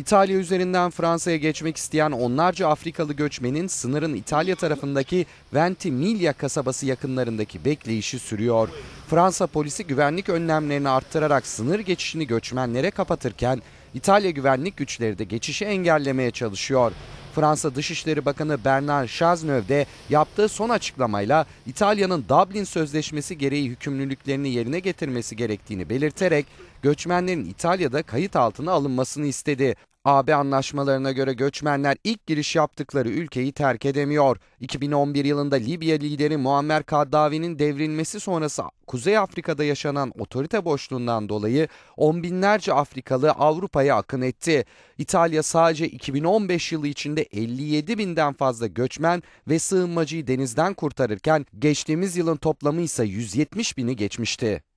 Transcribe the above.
İtalya üzerinden Fransa'ya geçmek isteyen onlarca Afrikalı göçmenin sınırın İtalya tarafındaki Ventimiglia kasabası yakınlarındaki bekleyişi sürüyor. Fransa polisi güvenlik önlemlerini arttırarak sınır geçişini göçmenlere kapatırken İtalya güvenlik güçleri de geçişi engellemeye çalışıyor. Fransa Dışişleri Bakanı Bernard Chaznev de yaptığı son açıklamayla İtalya'nın Dublin Sözleşmesi gereği hükümlülüklerini yerine getirmesi gerektiğini belirterek göçmenlerin İtalya'da kayıt altına alınmasını istedi. AB anlaşmalarına göre göçmenler ilk giriş yaptıkları ülkeyi terk edemiyor. 2011 yılında Libya lideri Muammer Kaddafi'nin devrilmesi sonrası Kuzey Afrika'da yaşanan otorite boşluğundan dolayı on binlerce Afrikalı Avrupa'ya akın etti. İtalya sadece 2015 yılı içinde 57 binden fazla göçmen ve sığınmacıyı denizden kurtarırken geçtiğimiz yılın toplamı ise 170 bini geçmişti.